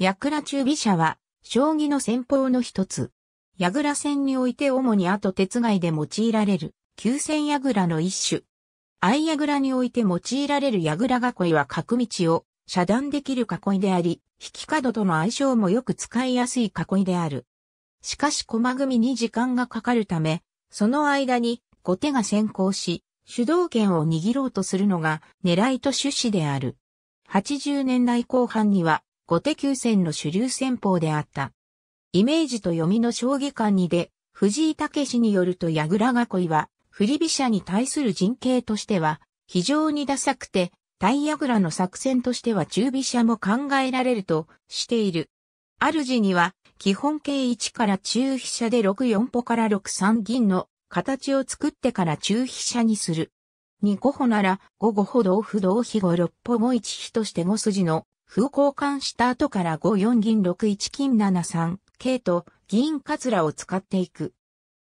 矢倉中飛車は、将棋の戦法の一つ。矢倉戦において主に後鉄外で用いられる、急戦矢倉の一種。相矢倉において用いられる矢倉囲いは角道を遮断できる囲いであり、引き角との相性もよく使いやすい囲いである。しかし駒組みに時間がかかるため、その間に後手が先行し、主導権を握ろうとするのが狙いと趣旨である。80年代後半には後手急戦の主流戦法であった。イメージと読みの将棋観にで、藤井武によると矢倉囲いは、振り飛車に対する陣形としては、非常にダサくて、対矢倉の作戦としては中飛車も考えられるとしている。主には、基本形1から中飛車で64歩から63銀の形を作ってから中飛車にする。2五歩なら、5五歩同歩同飛5六歩5 1飛として5筋の歩交換した後から5四銀6一金7三桂と銀カツラを使っていく。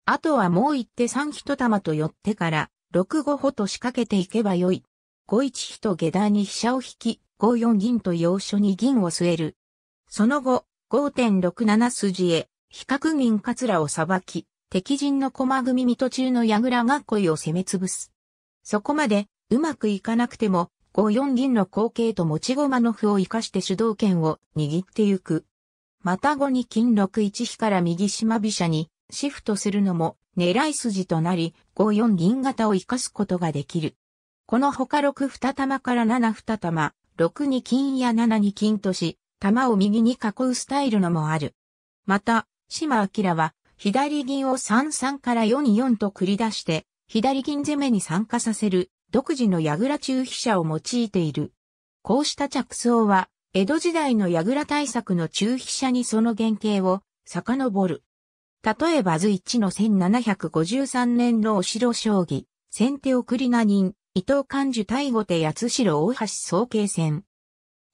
あとはもう一手3一玉と寄ってから6五歩と仕掛けていけばよい。5一飛と下段に飛車を引き、5四銀と要所に銀を据える。その後、5.67筋へ、比較銀カツラをさばき、敵陣の駒組み途中の矢倉が恋を攻め潰す。そこまで、うまくいかなくても、5四銀の後継と持ち駒の歩を生かして主導権を握ってゆく。また5に金6一飛から右島飛車にシフトするのも狙い筋となり、5四銀型を生かすことができる。この他6二玉から7二玉、6二金や7二金とし、玉を右に囲うスタイルのもある。また、島明は、左銀を3三から4四と繰り出して、左銀攻めに参加させる独自の矢倉中飛車を用いている。こうした着想は、江戸時代の矢倉対策の中飛車にその原型を遡る。例えば図1の1753年のお城将棋、先手送りな人、伊藤勘樹対後手八代大橋総慶戦。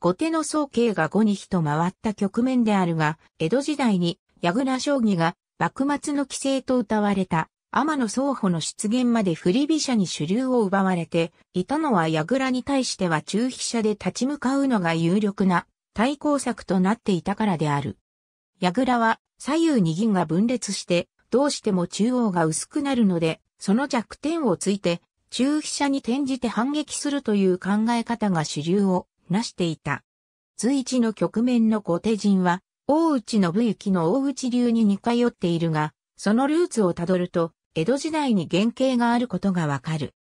後手の総慶が後に一回った局面であるが、江戸時代に矢倉将棋が幕末の規制と謳われた天野双保の出現まで振り飛車に主流を奪われて、いたのは矢倉に対しては中飛車で立ち向かうのが有力な対抗策となっていたからである。矢倉は左右に銀が分裂して、どうしても中央が薄くなるので、その弱点をついて、中飛車に転じて反撃するという考え方が主流をなしていた。随一の局面の後手陣は、大内信之の大内流に似通っているが、そのルーツをたどると、江戸時代に原型があることがわかる。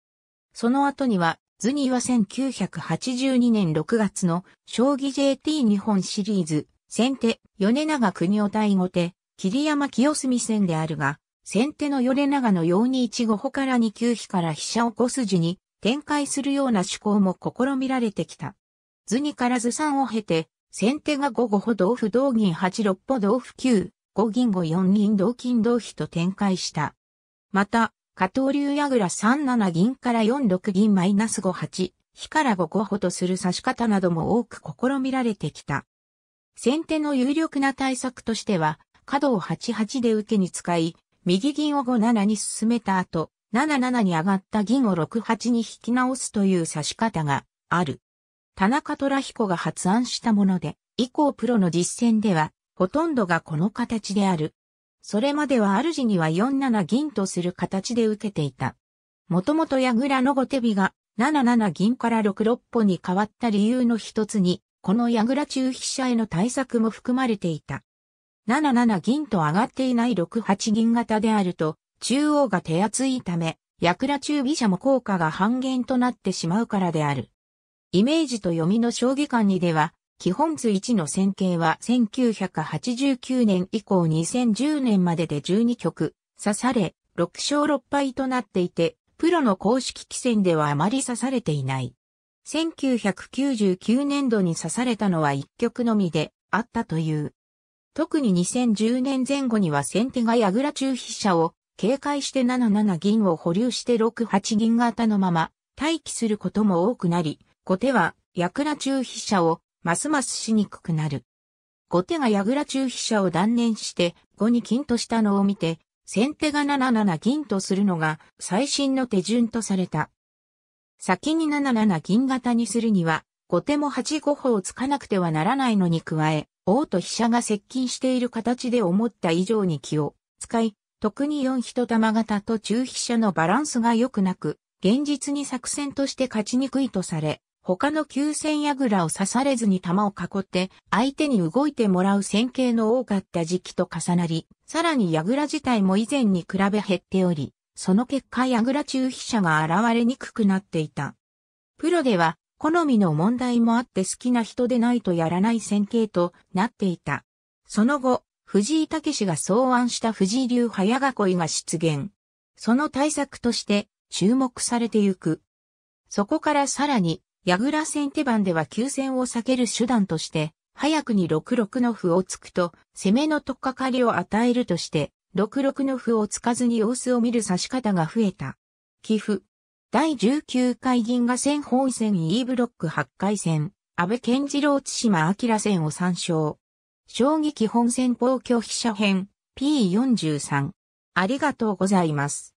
その後には、図には1982年6月の将棋 JT 日本シリーズ、先手、米長国を対後手、桐山清澄戦であるが、先手の米長のように1五歩から2九飛から飛車を5筋に展開するような趣向も試みられてきた。図にから図3を経て、先手が5五歩同歩同銀8六歩同歩9、5銀5四銀同金同飛と展開した。また、加藤竜矢倉37銀から46銀マイナス58、火から5五歩とする指し方なども多く試みられてきた。先手の有力な対策としては、角を88で受けに使い、右銀を57に進めた後、77に上がった銀を68に引き直すという指し方がある。田中虎彦が発案したもので、以降プロの実践では、ほとんどがこの形である。それまでは主には4七銀とする形で受けていた。もともと矢倉の後手日が7七銀から6六歩に変わった理由の一つに、この矢倉中飛車への対策も含まれていた。7七銀と上がっていない6八銀型であると、中央が手厚いため、矢倉中飛車も効果が半減となってしまうからである。イメージと読みの将棋観にでは、基本図1の線形は1989年以降2010年までで12局刺され、6勝6敗となっていて、プロの公式棋戦ではあまり刺されていない。1999年度に刺されたのは1局のみであったという。特に2010年前後には先手が矢倉中飛車を警戒して7七銀を保留して6八銀型のまま待機することも多くなり、後手は矢倉中飛車をますますしにくくなる。後手が矢倉中飛車を断念して5に金としたのを見て、先手が7七銀とするのが最新の手順とされた。先に7七銀型にするには、後手も8五歩を突かなくてはならないのに加え、王と飛車が接近している形で思った以上に気を使い、特に4人玉型と中飛車のバランスが良くなく、現実に作戦として勝ちにくいとされ、他の急戦矢倉を刺されずに弾を囲って相手に動いてもらう戦型の多かった時期と重なり、さらに矢倉自体も以前に比べ減っており、その結果矢倉中飛車が現れにくくなっていた。プロでは好みの問題もあって好きな人でないとやらない戦型となっていた。その後、藤井武が草案した藤井流早囲いが出現。その対策として注目されてゆく。そこからさらに矢倉戦手番では急戦を避ける手段として、早くに6六の歩を突くと、攻めのとっかかりを与えるとして、6六の歩を突かずに様子を見る指し方が増えた。寄付。第19回銀河戦本戦 E ブロック8回戦、安倍健次郎津島明戦を参照。将棋基本戦法拒飛車編 P43。ありがとうございます。